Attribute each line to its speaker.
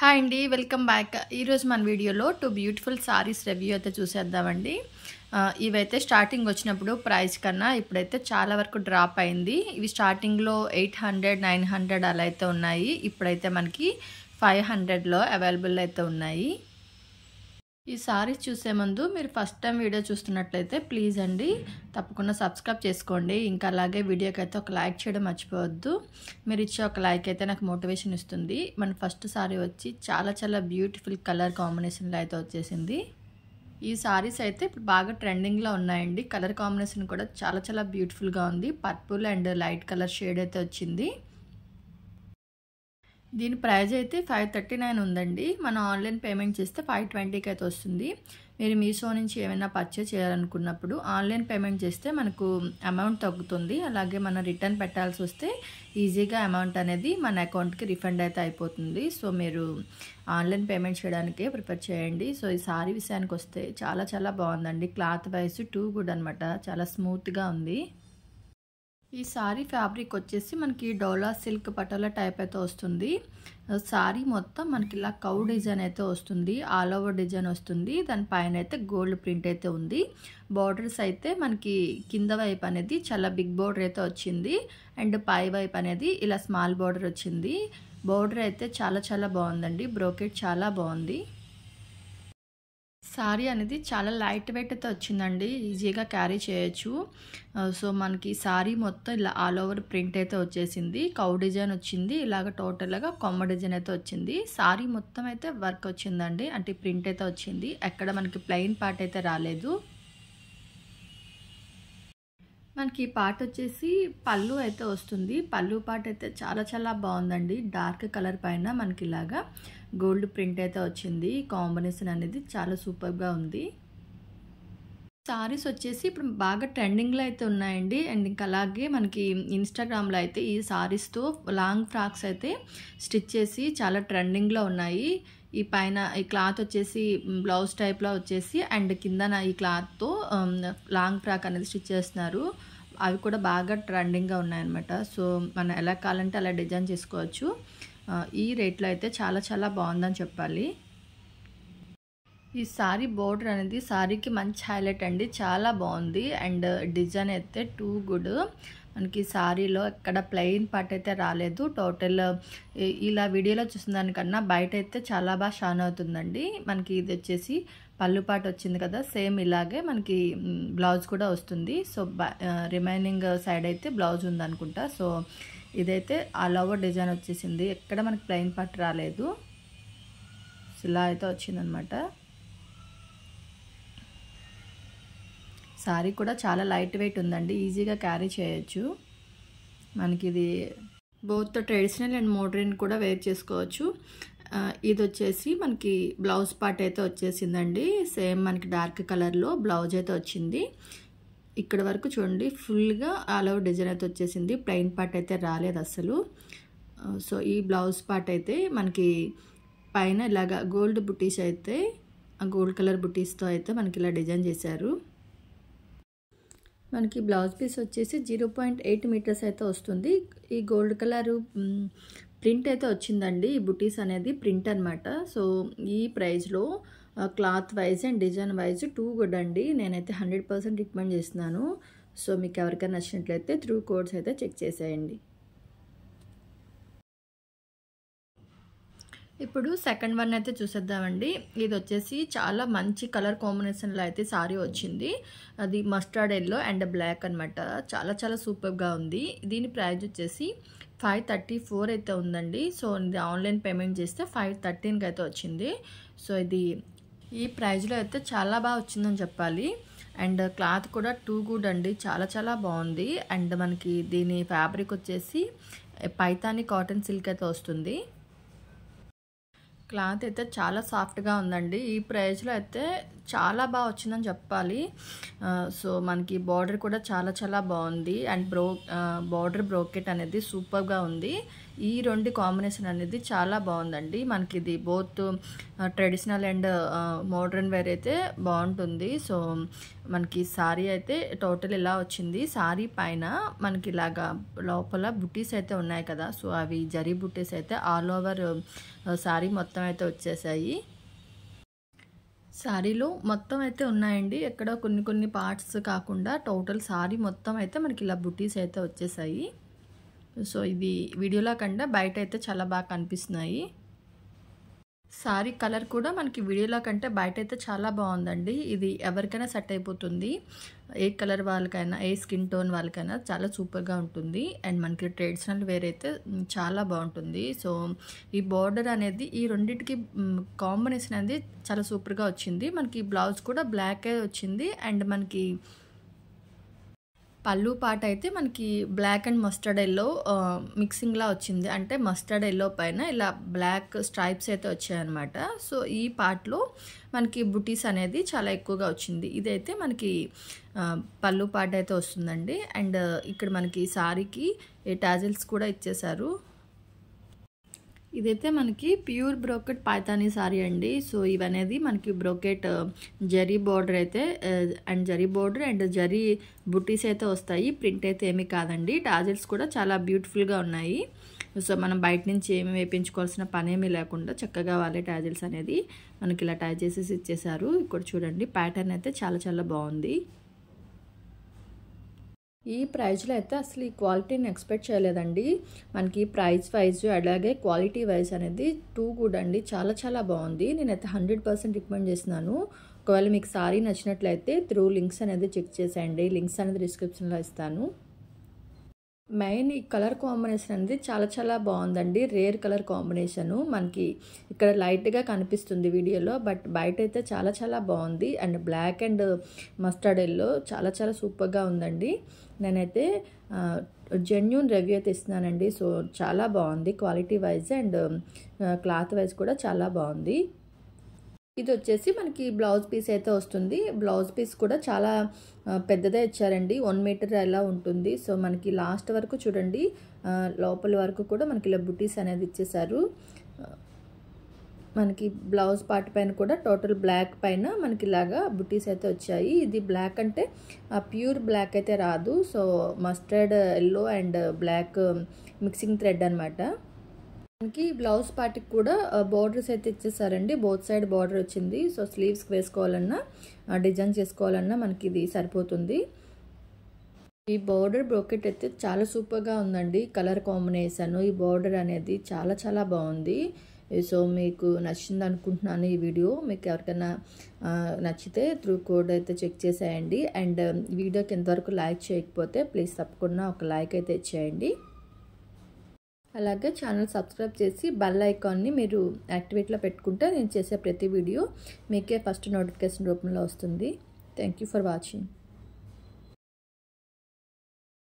Speaker 1: hi అండి welcome back ఈరోజు మన వీడియోలో టూ బ్యూటిఫుల్ సారీస్ రివ్యూ అయితే చూసేద్దామండి ఇవైతే స్టార్టింగ్ వచ్చినప్పుడు ప్రైస్ కన్నా ఇప్పుడైతే చాలా వరకు డ్రాప్ అయింది ఇవి స్టార్టింగ్లో ఎయిట్ హండ్రెడ్ నైన్ హండ్రెడ్ అలా అయితే ఉన్నాయి ఇప్పుడైతే మనకి ఫైవ్ హండ్రెడ్లో అవైలబుల్ అయితే ఉన్నాయి ఈ సారీస్ చూసే ముందు మీరు ఫస్ట్ టైం వీడియో చూస్తున్నట్లయితే ప్లీజ్ అండి తప్పకుండా సబ్స్క్రైబ్ చేసుకోండి ఇంకా అలాగే వీడియోకి అయితే ఒక లైక్ చేయడం మర్చిపోవద్దు మీరు ఇచ్చే ఒక లైక్ అయితే నాకు మోటివేషన్ ఇస్తుంది మన ఫస్ట్ సారీ వచ్చి చాలా చాలా బ్యూటిఫుల్ కలర్ కాంబినేషన్లో అయితే వచ్చేసింది ఈ సారీస్ అయితే ఇప్పుడు బాగా ట్రెండింగ్లో ఉన్నాయండి కలర్ కాంబినేషన్ కూడా చాలా చాలా బ్యూటిఫుల్గా ఉంది purple and light colour shade అయితే వచ్చింది దీని ప్రైజ్ అయితే ఫైవ్ థర్టీ నైన్ ఉందండి మనం ఆన్లైన్ పేమెంట్ చేస్తే ఫైవ్ ట్వంటీకి అయితే వస్తుంది మీరు మీషో నుంచి ఏమైనా పర్చేస్ చేయాలనుకున్నప్పుడు ఆన్లైన్ పేమెంట్ చేస్తే మనకు అమౌంట్ తగ్గుతుంది అలాగే మనం రిటర్న్ పెట్టాల్సి వస్తే ఈజీగా అమౌంట్ అనేది మన అకౌంట్కి రిఫండ్ అయితే అయిపోతుంది సో మీరు ఆన్లైన్ పేమెంట్ చేయడానికే ప్రిపేర్ చేయండి సో ఈ సారీ విషయానికి వస్తే చాలా చాలా బాగుందండి క్లాత్ వైజ్ టూ గుడ్ అనమాట చాలా స్మూత్గా ఉంది ఈ సారీ ఫ్యాబ్రిక్ వచ్చేసి మనకి డోలా సిల్క్ పటోలా టైప్ అయితే వస్తుంది సారీ మొత్తం మనకి ఇలా కౌ డిజైన్ అయితే వస్తుంది ఆల్ ఓవర్ డిజైన్ వస్తుంది దాని పైన అయితే గోల్డ్ ప్రింట్ అయితే ఉంది బార్డర్స్ అయితే మనకి కింద వైపు అనేది చాలా బిగ్ బార్డర్ అయితే వచ్చింది అండ్ పై వైపు అనేది ఇలా స్మాల్ బార్డర్ వచ్చింది బార్డర్ అయితే చాలా చాలా బాగుందండి బ్రోకెట్ చాలా బాగుంది శారీ అనేది చాలా లైట్ వెయిట్ అయితే వచ్చిందండి ఈజీగా క్యారీ చేయొచ్చు సో మనకి శారీ మొత్తం ఇలా ఆల్ ఓవర్ ప్రింట్ అయితే వచ్చేసింది కౌ డిజైన్ వచ్చింది ఇలాగ టోటల్గా కొమ్మ డిజైన్ అయితే వచ్చింది శారీ మొత్తం అయితే వర్క్ వచ్చిందండి అంటే ప్రింట్ అయితే వచ్చింది ఎక్కడ మనకి ప్లెయిన్ పార్ట్ అయితే రాలేదు మనకి పాట వచ్చేసి పళ్ళు అయితే వస్తుంది పళ్ళు పాట అయితే చాలా చాలా బాగుందండి డార్క్ కలర్ పైన మనకి ఇలాగా గోల్డ్ ప్రింట్ అయితే వచ్చింది కాంబినేషన్ అనేది చాలా సూపర్గా ఉంది సారీస్ వచ్చేసి ఇప్పుడు బాగా ట్రెండింగ్లో అయితే ఉన్నాయండి అండ్ ఇంకా అలాగే మనకి ఇన్స్టాగ్రామ్లో అయితే ఈ సారీస్తో లాంగ్ ఫ్రాక్స్ అయితే స్టిచ్ చేసి చాలా ట్రెండింగ్లో ఉన్నాయి ఈ పైన ఈ క్లాత్ వచ్చేసి బ్లౌజ్ టైప్లో వచ్చేసి అండ్ కిందన ఈ క్లాత్తో లాంగ్ ఫ్రాక్ అనేది స్టిచ్ చేస్తున్నారు అవి కూడా బాగా ట్రెండింగ్గా ఉన్నాయన్నమాట సో మనం ఎలా కావాలంటే అలా డిజైన్ చేసుకోవచ్చు ఈ రేట్లో అయితే చాలా చాలా బాగుందని చెప్పాలి ఈ సారీ బోర్డర్ అనేది సారీకి మంచి హైలైట్ అండి చాలా బాగుంది అండ్ డిజైన్ అయితే టూ గుడ్ మనకి సారీలో ఎక్కడ ప్లెయిన్ పార్ట్ అయితే రాలేదు టోటల్ ఇలా వీడియోలో చూసిన దానికన్నా బయట అయితే చాలా బాగా షాన్ అవుతుందండి మనకి ఇది వచ్చేసి పళ్ళు పాట వచ్చింది కదా సేమ్ ఇలాగే మనకి బ్లౌజ్ కూడా వస్తుంది సో రిమైనింగ్ సైడ్ అయితే బ్లౌజ్ ఉందనుకుంటా సో ఇదైతే ఆల్ ఓవర్ డిజైన్ వచ్చేసింది ఎక్కడ మనకి ప్లెయిన్ పార్ట్ రాలేదు సో ఇలా అయితే వచ్చిందనమాట శారీ కూడా చాలా లైట్ వెయిట్ ఉందండి ఈజీగా క్యారీ చేయొచ్చు మనకి ఇది బోత్ ట్రెడిషనల్ అండ్ మోడ్రన్ కూడా వేర్ చేసుకోవచ్చు ఇది వచ్చేసి మనకి బ్లౌజ్ పార్ట్ అయితే వచ్చేసిందండి సేమ్ మనకి డార్క్ కలర్లో బ్లౌజ్ అయితే వచ్చింది ఇక్కడ వరకు చూడండి ఫుల్గా ఆల్ ఓవర్ డిజైన్ అయితే వచ్చేసింది ప్లెయిన్ పార్ట్ అయితే రాలేదు అసలు సో ఈ బ్లౌజ్ పార్ట్ అయితే మనకి పైన ఇలాగ గోల్డ్ బుటీస్ అయితే గోల్డ్ కలర్ బుటీస్తో అయితే మనకి ఇలా డిజైన్ చేశారు మనకి బ్లౌజ్ పీస్ వచ్చేసి జీరో పాయింట్ ఎయిట్ మీటర్స్ అయితే వస్తుంది ఈ గోల్డ్ కలర్ ప్రింట్ అయితే వచ్చిందండి ఈ బుటీస్ అనేది ప్రింట్ అనమాట సో ఈ ప్రైస్లో cloth wise and design wise too good అండి నేనైతే హండ్రెడ్ పర్సెంట్ రికమెండ్ చేస్తున్నాను సో మీకు ఎవరికైనా నచ్చినట్లయితే త్రూ కోడ్స్ అయితే చెక్ చేసేయండి ఇప్పుడు సెకండ్ వన్ అయితే చూసేద్దామండి ఇది వచ్చేసి చాలా మంచి కలర్ కాంబినేషన్లో అయితే సారీ వచ్చింది అది మస్టర్డ్ ఎల్లో అండ్ బ్లాక్ అనమాట చాలా చాలా సూపర్గా ఉంది దీని ప్రైజ్ వచ్చేసి ఫైవ్ థర్టీ ఫోర్ అయితే ఉందండి సో ఇది ఆన్లైన్ పేమెంట్ చేస్తే ఫైవ్ థర్టీన్కి అయితే వచ్చింది సో ఇది ఈ ప్రైజ్లో అయితే చాలా బాగా వచ్చిందని చెప్పాలి అండ్ క్లాత్ కూడా టూ గుడ్ అండి చాలా చాలా బాగుంది అండ్ మనకి దీని ఫ్యాబ్రిక్ వచ్చేసి పైతాని కాటన్ సిల్క్ అయితే వస్తుంది క్లాత్ అయితే చాలా సాఫ్ట్గా ఉందండి ఈ ప్రైజ్లో అయితే చాలా బాగా వచ్చిందని చెప్పాలి సో మనకి బార్డర్ కూడా చాలా చాలా బాగుంది అండ్ బ్రో బార్డర్ బ్రోకెట్ అనేది సూపర్గా ఉంది ఈ రెండు కాంబినేషన్ అనేది చాలా బాగుందండి మనకి ఇది both traditional and modern wear అయితే బాగుంటుంది సో మనకి సారీ అయితే టోటల్ ఇలా వచ్చింది సారీ పైన మనకి ఇలాగా లోపల బుటీస్ అయితే ఉన్నాయి కదా సో అవి జరీ బుటీస్ అయితే ఆల్ ఓవర్ సారీ మొత్తం అయితే వచ్చేసాయి శారీలు మొత్తం అయితే ఉన్నాయండి ఎక్కడ కొన్ని కొన్ని పార్ట్స్ కాకుండా టోటల్ శారీ మొత్తం అయితే మనకి ఇలా బుటీస్ అయితే వచ్చేసాయి సో ఇది వీడియోలో కంటే బయట అయితే చాలా బాగా కనిపిస్తున్నాయి సారీ కలర్ కూడా మనకి వీడియోలో కంటే బయట అయితే చాలా బాగుందండి ఇది ఎవరికైనా సెట్ అయిపోతుంది ఏ కలర్ వాళ్ళకైనా ఏ స్కిన్ టోన్ వాళ్ళకైనా చాలా సూపర్గా ఉంటుంది అండ్ మనకి ట్రెడిషనల్ వేర్ అయితే చాలా బాగుంటుంది సో ఈ బార్డర్ అనేది ఈ రెండింటికి కాంబినేషన్ అనేది చాలా సూపర్గా వచ్చింది మనకి బ్లౌజ్ కూడా బ్లాకే వచ్చింది అండ్ మనకి పళ్ళు పాట అయితే మనకి బ్లాక్ అండ్ మస్టర్డ్ ఎల్లో మిక్సింగ్లా వచ్చింది అంటే మస్టర్డ్ ఎల్లో పైన ఇలా బ్లాక్ స్ట్రైప్స్ అయితే వచ్చాయన్నమాట సో ఈ పాటలో మనకి బుటీస్ అనేది చాలా ఎక్కువగా వచ్చింది ఇదైతే మనకి పళ్ళు పాట అయితే వస్తుందండి అండ్ ఇక్కడ మనకి సారీకి టాజిల్స్ కూడా ఇచ్చేశారు ఇదైతే మనకి ప్యూర్ బ్రోకెట్ పైతానీ సారీ అండి సో ఇవనేది మనకి బ్రోకెట్ జరీ బార్డర్ అయితే and zari border and zari బుటీస్ అయితే వస్తాయి ప్రింట్ అయితే ఏమీ కాదండి టాజెల్స్ కూడా చాలా బ్యూటిఫుల్గా ఉన్నాయి సో మనం బయట నుంచి ఏమి వేయించుకోవాల్సిన పనేమీ లేకుండా చక్కగా వాళ్ళే టాజెల్స్ అనేది మనకి ఇలా టై చేసేసి ఇచ్చేసారు ఇక్కడ చూడండి ప్యాటర్న్ అయితే చాలా చాలా బాగుంది ఈ ప్రైజ్లో అయితే అసలు ఈ క్వాలిటీని ఎక్స్పెక్ట్ చేయలేదండి మనకి ప్రైస్ వైజ్ అలాగే క్వాలిటీ వైజ్ అనేది టూ గుడ్ అండి చాలా చాలా బాగుంది నేనైతే హండ్రెడ్ పర్సెంట్ రికమెండ్ చేసినాను ఒకవేళ మీకు సారీ నచ్చినట్లయితే త్రూ లింక్స్ అనేది చెక్ చేసేయండి లింక్స్ అనేది డిస్క్రిప్షన్లో ఇస్తాను మెయిన్ ఈ కలర్ కాంబినేషన్ అనేది చాలా చాలా బాగుందండి రేర్ కలర్ కాంబినేషను మనకి ఇక్కడ లైట్గా కనిపిస్తుంది వీడియోలో బట్ బయట అయితే చాలా చాలా బాగుంది and black and mustard yellow చాలా చాలా సూపర్గా ఉందండి నేనైతే జెన్యున్ రివ్యూ అయితే ఇస్తున్నానండి సో చాలా బాగుంది quality wise and cloth wise కూడా చాలా బాగుంది ఇది వచ్చేసి మనకి బ్లౌజ్ పీస్ అయితే వస్తుంది బ్లౌజ్ పీస్ కూడా చాలా పెద్దదే ఇచ్చారండి వన్ మీటర్ ఎలా ఉంటుంది సో మనకి లాస్ట్ వరకు చూడండి లోపల వరకు కూడా మనకి ఇలా బుటీస్ అనేది ఇచ్చేసారు మనకి బ్లౌజ్ పార్ట్ పైన కూడా టోటల్ బ్లాక్ పైన మనకి ఇలాగా బుటీస్ అయితే వచ్చాయి ఇది బ్లాక్ అంటే ఆ ప్యూర్ బ్లాక్ అయితే రాదు so mustard yellow and black mixing thread అనమాట మనకి బ్లౌజ్ పార్ట్కి కూడా బార్డర్స్ అయితే ఇచ్చేసారండి బోత్ సైడ్ బార్డర్ వచ్చింది సో స్లీవ్స్కి వేసుకోవాలన్నా డిజైన్ చేసుకోవాలన్నా మనకి ఇది సరిపోతుంది ఈ బార్డర్ బ్రోకెట్ అయితే చాలా సూపర్గా ఉందండి కలర్ కాంబినేషన్ ఈ బార్డర్ అనేది చాలా చాలా బాగుంది సో మీకు నచ్చింది అనుకుంటున్నాను ఈ వీడియో మీకు ఎవరికైనా నచ్చితే త్రూ కోడ్ అయితే చెక్ చేసేయండి అండ్ వీడియోకి ఎంతవరకు లైక్ చేయకపోతే ప్లీజ్ తప్పకుండా ఒక లైక్ అయితే ఇచ్చేయండి అలాగే ఛానల్ సబ్స్క్రైబ్ చేసి బెల్ ఐకాన్ని మీరు యాక్టివేట్లో పెట్టుకుంటే నేను చేసే ప్రతి వీడియో మీకే ఫస్ట్ నోటిఫికేషన్ రూపంలో వస్తుంది థ్యాంక్ ఫర్ వాచింగ్